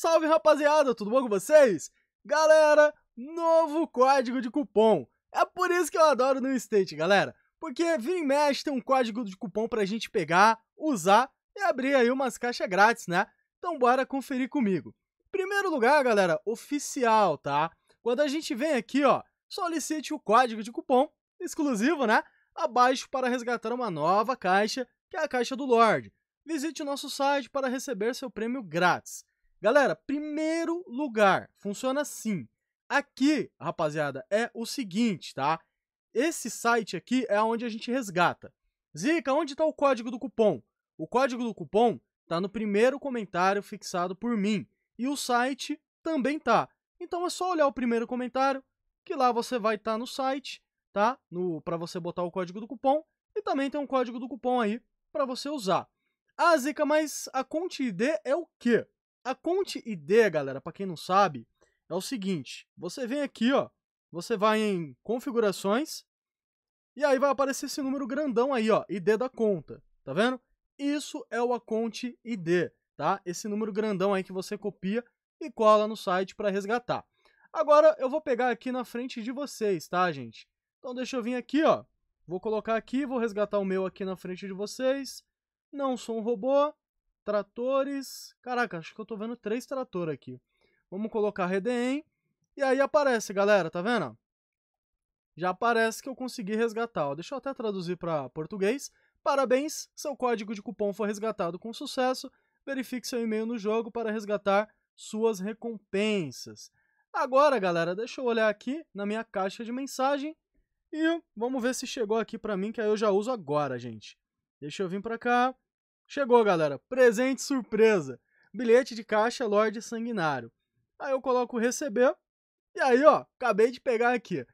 Salve rapaziada, tudo bom com vocês? Galera, novo código de cupom. É por isso que eu adoro no State, galera. Porque vira e mexe tem um código de cupom pra gente pegar, usar e abrir aí umas caixas grátis, né? Então bora conferir comigo. Primeiro lugar, galera, oficial, tá? Quando a gente vem aqui, ó, solicite o código de cupom exclusivo, né? Abaixo para resgatar uma nova caixa, que é a caixa do Lorde. Visite o nosso site para receber seu prêmio grátis. Galera, primeiro lugar, funciona assim. Aqui, rapaziada, é o seguinte, tá? Esse site aqui é onde a gente resgata. Zica, onde está o código do cupom? O código do cupom está no primeiro comentário fixado por mim. E o site também tá. Então é só olhar o primeiro comentário, que lá você vai estar tá no site, tá? No para você botar o código do cupom e também tem um código do cupom aí para você usar. Ah, Zica, mas a Conte ID é o quê? A Conte ID, galera, para quem não sabe, é o seguinte, você vem aqui, ó, você vai em configurações e aí vai aparecer esse número grandão aí, ó, ID da conta, tá vendo? Isso é o Conte ID, tá? Esse número grandão aí que você copia e cola no site para resgatar. Agora eu vou pegar aqui na frente de vocês, tá, gente? Então deixa eu vir aqui, ó. Vou colocar aqui, vou resgatar o meu aqui na frente de vocês. Não sou um robô. Tratores. Caraca, acho que eu tô vendo três tratores aqui. Vamos colocar Redem. E aí aparece, galera, tá vendo? Já aparece que eu consegui resgatar. Ó, deixa eu até traduzir para português. Parabéns, seu código de cupom foi resgatado com sucesso. Verifique seu e-mail no jogo para resgatar suas recompensas. Agora, galera, deixa eu olhar aqui na minha caixa de mensagem e vamos ver se chegou aqui para mim, que aí eu já uso agora, gente. Deixa eu vir para cá. Chegou, galera. Presente surpresa. Bilhete de caixa Lorde Sanguinário. Aí eu coloco receber. E aí, ó, acabei de pegar aqui.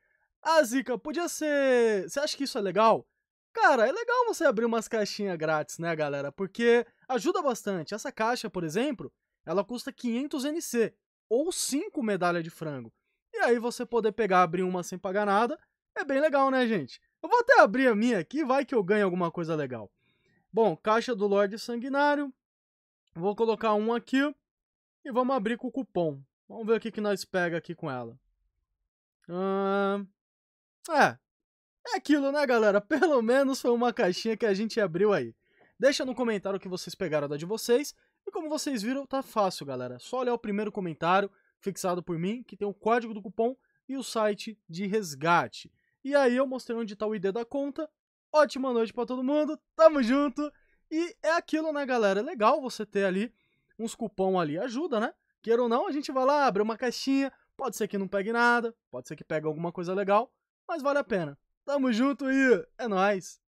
Ah, Zica, podia ser. Você acha que isso é legal? Cara, é legal você abrir umas caixinhas grátis, né, galera? Porque ajuda bastante. Essa caixa, por exemplo, ela custa 500 NC ou 5 medalha de frango. E aí você poder pegar, abrir uma sem pagar nada, é bem legal, né, gente? Eu vou até abrir a minha aqui, vai que eu ganho alguma coisa legal. Bom, caixa do Lorde Sanguinário. Vou colocar um aqui e vamos abrir com o cupom. Vamos ver o que, que nós pega aqui com ela. É, é aquilo, né, galera? Pelo menos foi uma caixinha que a gente abriu aí. Deixa no comentário o que vocês pegaram da de vocês. E como vocês viram, tá fácil, galera. Só olhar o primeiro comentário fixado por mim, que tem o código do cupom e o site de resgate. E aí eu mostrei onde está o ID da conta ótima noite para todo mundo, tamo junto. E é aquilo, né, galera? É legal você ter ali uns cupom ali, ajuda, né? Queira ou não, a gente vai lá, abre uma caixinha, pode ser que não pegue nada, pode ser que pegue alguma coisa legal, mas vale a pena. Tamo junto e é nóis!